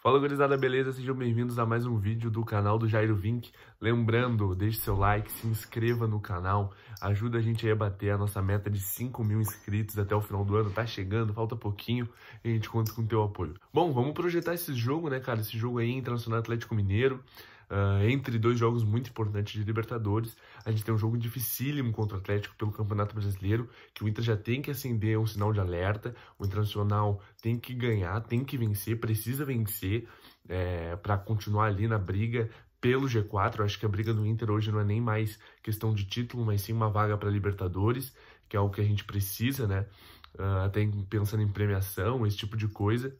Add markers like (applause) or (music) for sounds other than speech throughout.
Fala gurizada, beleza? Sejam bem-vindos a mais um vídeo do canal do Jairo Vink. Lembrando, deixe seu like, se inscreva no canal, ajuda a gente a bater a nossa meta de 5 mil inscritos até o final do ano. Tá chegando, falta pouquinho e a gente conta com o teu apoio. Bom, vamos projetar esse jogo, né, cara? Esse jogo aí internacional Atlético Mineiro uh, entre dois jogos muito importantes de Libertadores. A gente tem um jogo dificílimo contra o Atlético pelo Campeonato Brasileiro, que o Inter já tem que acender um sinal de alerta. O Internacional tem que ganhar, tem que vencer, precisa vencer é, para continuar ali na briga pelo G4. Eu acho que a briga do Inter hoje não é nem mais questão de título, mas sim uma vaga para Libertadores, que é o que a gente precisa, né? Uh, até pensando em premiação, esse tipo de coisa.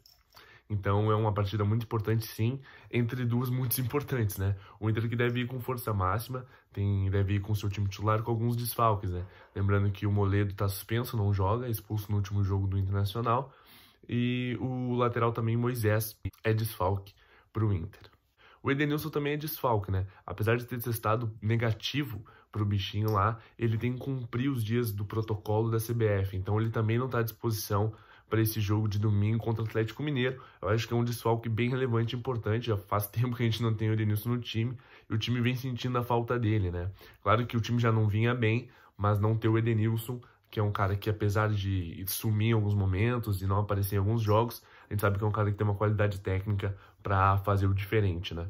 Então é uma partida muito importante, sim, entre duas muito importantes, né? O Inter que deve ir com força máxima, tem, deve ir com seu time titular com alguns desfalques, né? Lembrando que o Moledo está suspenso, não joga, é expulso no último jogo do Internacional. E o lateral também, Moisés, é desfalque para o Inter. O Edenilson também é desfalque, né? Apesar de ter testado negativo pro bichinho lá, ele tem que cumprir os dias do protocolo da CBF, então ele também não está à disposição para esse jogo de domingo contra o Atlético Mineiro. Eu acho que é um desfalque bem relevante e importante. Já faz (laughs) tempo que a gente não tem o Edenilson no time e o time vem sentindo a falta dele, né? Claro que o time já não vinha bem, mas não ter o Edenilson, que é um cara que apesar de sumir em alguns momentos e não aparecer em alguns jogos, a gente sabe que é um cara que tem uma qualidade técnica para fazer o diferente, né?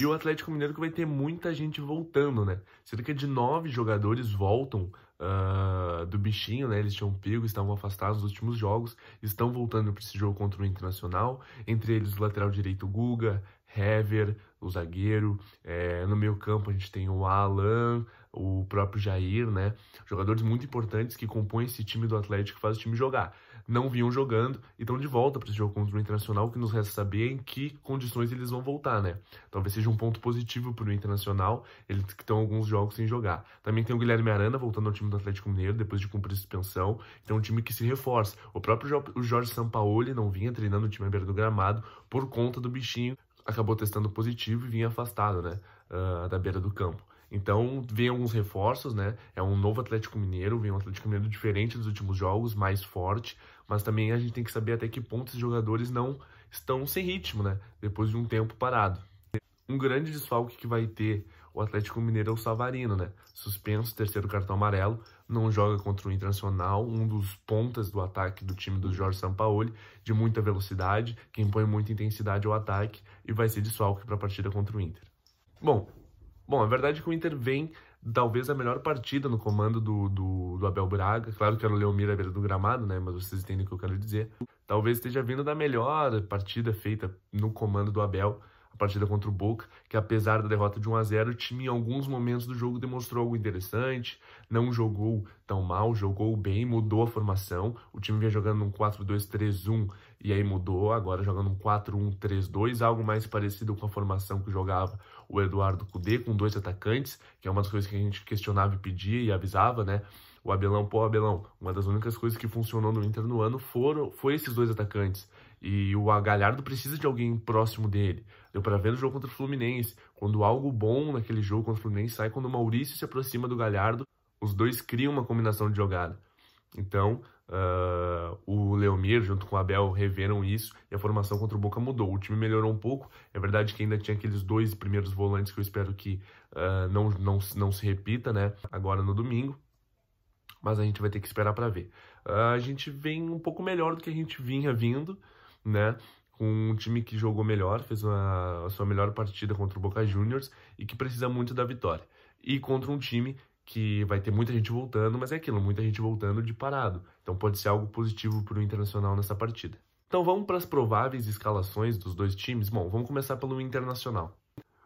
E o Atlético Mineiro que vai ter muita gente voltando, né? Cerca de nove jogadores voltam uh, do bichinho, né? Eles tinham pego, estavam afastados nos últimos jogos, estão voltando para esse jogo contra o Internacional. Entre eles, o lateral direito Guga, Hever, o zagueiro. É, no meio campo a gente tem o Alan, o próprio Jair, né? Jogadores muito importantes que compõem esse time do Atlético que faz o time jogar. Não vinham jogando e estão de volta para esse jogo contra o Internacional, que nos resta saber é em que condições eles vão voltar, né? Talvez seja um ponto positivo para o Internacional, eles que estão alguns jogos sem jogar. Também tem o Guilherme Arana voltando ao time do Atlético Mineiro depois de cumprir suspensão, então um time que se reforça. O próprio Jorge Sampaoli não vinha treinando o time à beira do gramado por conta do bichinho, acabou testando positivo e vinha afastado, né? Uh, da beira do campo. Então, vem alguns reforços, né? É um novo Atlético Mineiro, vem um Atlético Mineiro diferente dos últimos jogos, mais forte, mas também a gente tem que saber até que ponto esses jogadores não estão sem ritmo, né? Depois de um tempo parado. Um grande desfalque que vai ter o Atlético Mineiro é o Savarino, né? Suspenso, terceiro cartão amarelo, não joga contra o Internacional, um dos pontas do ataque do time do Jorge Sampaoli, de muita velocidade, que impõe muita intensidade ao ataque e vai ser desfalque para a partida contra o Inter. Bom, Bom, é verdade que o Inter vem talvez a melhor partida no comando do, do, do Abel Braga. Claro que era o Leomir à beira do gramado, né? Mas vocês entendem o que eu quero dizer. Talvez esteja vindo da melhor partida feita no comando do Abel partida contra o Boca, que apesar da derrota de 1 a 0, o time em alguns momentos do jogo demonstrou algo interessante, não jogou tão mal, jogou bem, mudou a formação. O time vinha jogando um 4-2-3-1 e aí mudou, agora jogando um 4-1-3-2, algo mais parecido com a formação que jogava o Eduardo Cudê com dois atacantes, que é uma das coisas que a gente questionava e pedia e avisava, né? O Abelão, pô, Abelão, uma das únicas coisas que funcionou no Inter no ano foram foi esses dois atacantes. E o Galhardo precisa de alguém próximo dele. Deu para ver no jogo contra o Fluminense, quando algo bom naquele jogo contra o Fluminense sai quando o Maurício se aproxima do Galhardo, os dois criam uma combinação de jogada. Então, uh, o Leomir junto com o Abel reveram isso e a formação contra o Boca mudou. O time melhorou um pouco. É verdade que ainda tinha aqueles dois primeiros volantes que eu espero que uh, não, não, não se repita, né? Agora no domingo. Mas a gente vai ter que esperar para ver. Uh, a gente vem um pouco melhor do que a gente vinha vindo né? Com um time que jogou melhor, fez uma, a sua melhor partida contra o Boca Juniors e que precisa muito da vitória. E contra um time que vai ter muita gente voltando, mas é aquilo, muita gente voltando de parado. Então pode ser algo positivo para o Internacional nessa partida. Então vamos para as prováveis escalações dos dois times. Bom, vamos começar pelo Internacional.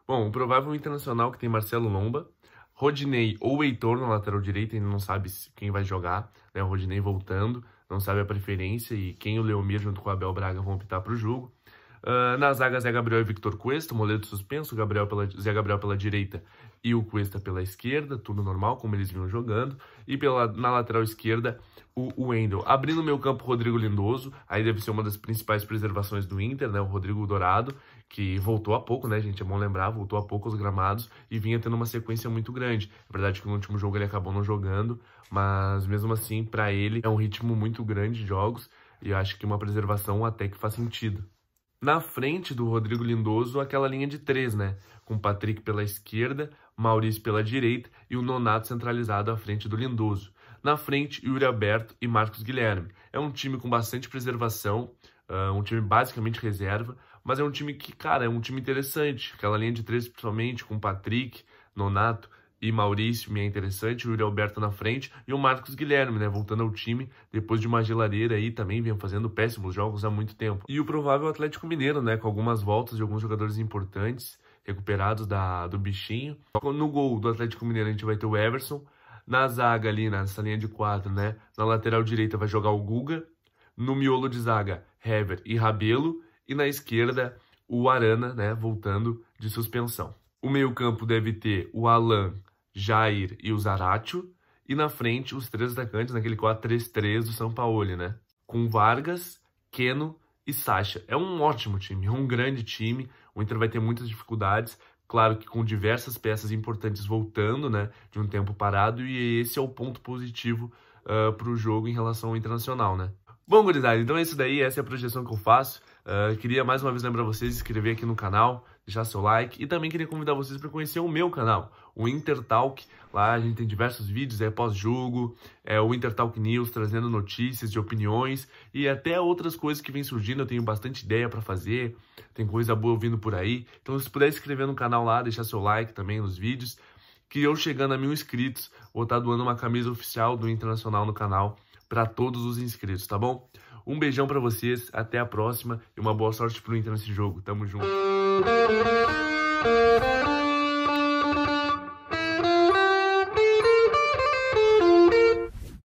Bom, o provável Internacional que tem Marcelo Lomba, Rodinei ou Heitor na lateral direita, ainda não sabe quem vai jogar, né? O Rodinei voltando, não sabe a preferência e quem o Leomir junto com o Abel Braga vão optar para o jogo. Ah, na zaga, Zé Gabriel e Victor Cuesta, moleto suspenso, Gabriel pela, Zé Gabriel pela direita e o Cuesta pela esquerda, tudo normal, como eles vinham jogando. E pela, na lateral esquerda, o Wendel. Abrindo o meio campo, Rodrigo Lindoso, aí deve ser uma das principais preservações do Inter, né? O Rodrigo Dourado, que voltou há pouco, né, gente? É bom lembrar, voltou há pouco aos gramados e vinha tendo uma sequência muito grande. É verdade que no último jogo ele acabou não jogando, mas mesmo assim, para ele, é um ritmo muito grande de jogos e eu acho que uma preservação até que faz sentido. Na frente do Rodrigo Lindoso, aquela linha de três, né? Com Patrick pela esquerda, Maurício pela direita e o Nonato centralizado à frente do Lindoso. Na frente, Yuri Alberto e Marcos Guilherme. É um time com bastante preservação, uh, um time basicamente reserva, mas é um time que, cara, é um time interessante. Aquela linha de três, principalmente, com Patrick, Nonato, e Maurício, me é interessante, o Yuri Alberto na frente e o Marcos Guilherme, né, voltando ao time depois de uma geladeira aí também vinha fazendo péssimos jogos há muito tempo. E o provável Atlético Mineiro, né, com algumas voltas de alguns jogadores importantes recuperados da, do bichinho. No gol do Atlético Mineiro a gente vai ter o Everson, na zaga ali, nessa linha de quatro, né, na lateral direita vai jogar o Guga, no miolo de zaga Hever e Rabelo e na esquerda o Arana, né, voltando de suspensão. O meio-campo deve ter o Alan, Jair e o Zaratio, e na frente os três atacantes naquele 4-3-3 do São Paulo, né? Com Vargas, Keno e Sacha. É um ótimo time, é um grande time. O Inter vai ter muitas dificuldades, claro que com diversas peças importantes voltando, né, de um tempo parado, e esse é o ponto positivo uh, ah, para o jogo em relação ao Internacional, né. Bom, gurizada, então é isso daí, essa é a projeção que eu faço. Uh, queria mais uma vez lembrar vocês de se inscrever aqui no canal, deixar seu like e também queria convidar vocês para conhecer o meu canal, o Intertalk. Lá a gente tem diversos vídeos, é pós-jogo, é o Intertalk News trazendo notícias de opiniões e até outras coisas que vem surgindo. Eu tenho bastante ideia para fazer, tem coisa boa vindo por aí. Então se puder se inscrever no canal lá, deixar seu like também nos vídeos, que eu chegando a mil inscritos, vou estar tá doando uma camisa oficial do Internacional no canal para todos os inscritos, tá bom? Um beijão para vocês, até a próxima e uma boa sorte pro Inter nesse jogo. Tamo junto.